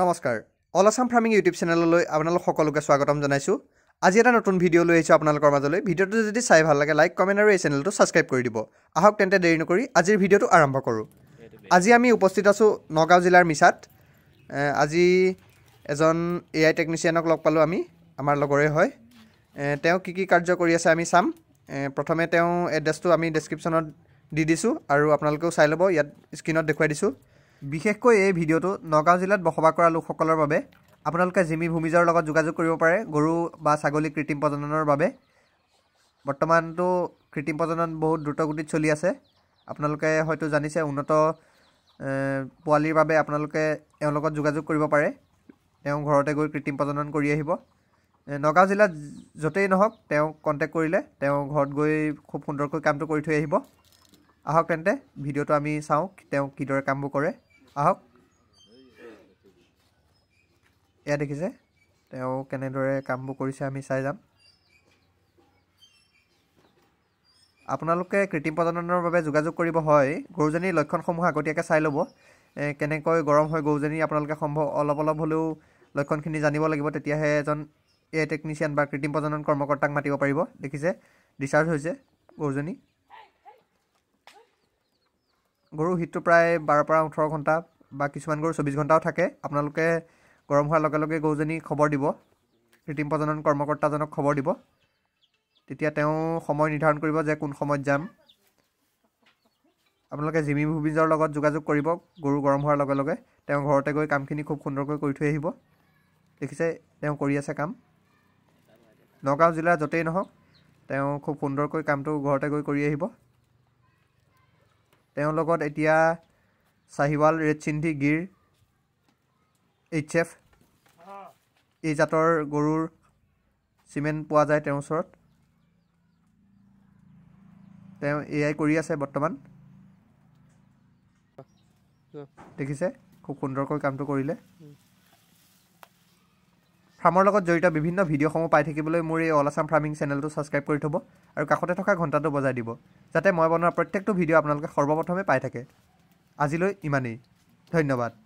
নমস্কাৰ all Assam farming YouTube চেনেললৈ আপোনালোক সকলোকে স্বাগতম জনাইছোঁ আজি এটা নতুন ভিডিঅ' লৈ আহিছোঁ আপোনালোকৰ মাজলৈ ভিডিঅ'টো যদি চাই ভাল লাগে লাইক কমেণ্ট আৰু এই চেনেলটো ছাবস্ক্ৰাইব কৰি দিব আহক তেন্তে দেৰি নকৰি আজিৰ ভিডিঅ'টো আৰম্ভ কৰোঁ আজি আমি উপস্থিত আছোঁ নগাঁও জিলাৰ মিছাত আজি এজন এ আই টেকনিচিয়ানক লগ পালোঁ আমি আমাৰ লগৰে হয় তেওঁ কি কি কাৰ্য কৰি আছে আমি চাম প্ৰথমে তেওঁ এড্ৰেছটো আমি ডেছক্ৰিপশ্যনত দি দিছোঁ আৰু আপোনালোকেও চাই ল'ব ইয়াত স্ক্ৰীণত দেখুৱাই দিছোঁ বিশেষকৈ এই ভিডিঅ'টো নগাঁও জিলাত বসবাস কৰা লোকসকলৰ বাবে আপোনালোকে জিমি ভূমিজৰ লগত যোগাযোগ কৰিব পাৰে গৰু বা ছাগলী কৃত্ৰিম প্ৰজননৰ বাবে বৰ্তমানতো কৃত্ৰিম প্ৰজনন বহুত দ্ৰুতগতিত চলি আছে আপোনালোকে হয়তো জানিছে উন্নত পোৱালিৰ বাবে আপোনালোকে এওঁৰ লগত যোগাযোগ কৰিব পাৰে তেওঁ ঘৰতে গৈ কৃত্ৰিম প্ৰজনন কৰি আহিব নগাঁও জিলাত য'তেই নহওক তেওঁক কণ্টেক্ট কৰিলে তেওঁ ঘৰত গৈ খুব সুন্দৰকৈ কামটো কৰি থৈ আহিব আহক তেন্তে ভিডিঅ'টো আমি চাওঁ তেওঁ কিদৰে কামবোৰ কৰে আহক এয়া দেখিছে তেওঁ কেনেদৰে কামবোৰ কৰিছে আমি চাই যাম আপোনালোকে কৃত্ৰিম প্ৰজননৰ বাবে যোগাযোগ কৰিব হয় গৰুজনীৰ লক্ষণসমূহ আগতীয়াকৈ চাই ল'ব কেনেকৈ গৰম হয় গৰুজনী আপোনালোকে সম্ভৱ অলপ অলপ হ'লেও লক্ষণখিনি জানিব লাগিব তেতিয়াহে এজন এ টেকনিচিয়ান বা কৃত্ৰিম প্ৰজনন কৰ্মকৰ্তাক মাতিব পাৰিব দেখিছে ডিচাৰ্জ হৈছে গৰুজনী গৰু হিটটো প্ৰায় বাৰৰ পৰা ওঠৰ ঘণ্টা বা কিছুমান গৰু চৌব্বিছ ঘণ্টাও থাকে আপোনালোকে গৰম হোৱাৰ লগে লগে গৰুজনী খবৰ দিব কৃত্ৰিম প্ৰজনন কৰ্মকৰ্তাজনক খবৰ দিব তেতিয়া তেওঁ সময় নিৰ্ধাৰণ কৰিব যে কোন সময়ত যাম আপোনালোকে জিমি ভূমিজৰ লগত যোগাযোগ কৰিব গৰু গৰম হোৱাৰ লগে লগে তেওঁ ঘৰতে গৈ কামখিনি খুব সুন্দৰকৈ কৰি থৈ আহিব দেখিছে তেওঁ কৰি আছে কাম নগাঁও জিলাৰ য'তেই নহওক তেওঁ খুব সুন্দৰকৈ কামটো ঘৰতে গৈ কৰি আহিব তেওঁৰ লগত এতিয়া চাহিৱাল ৰেড চিন্ধি গিৰ এইচ এফ এই জাতৰ গৰুৰ চিমেণ্ট পোৱা যায় তেওঁৰ ওচৰত তেওঁ এয়াই কৰি আছে বৰ্তমান দেখিছে খুব সুন্দৰকৈ কামটো কৰিলে ফাৰ্মৰ লগত জড়িত বিভিন্ন ভিডিঅ'সমূহ পাই থাকিবলৈ মোৰ এই অল আছাম ফাৰ্মিং চেনেলটো ছাবস্ক্ৰাইব কৰি থ'ব আৰু কাষতে থকা ঘণ্টাটো বজাই দিব যাতে মই বনোৱা প্ৰত্যেকটো ভিডিঅ' আপোনালোকে সৰ্বপ্ৰথমে পাই থাকে আজিলৈ ইমানেই ধন্যবাদ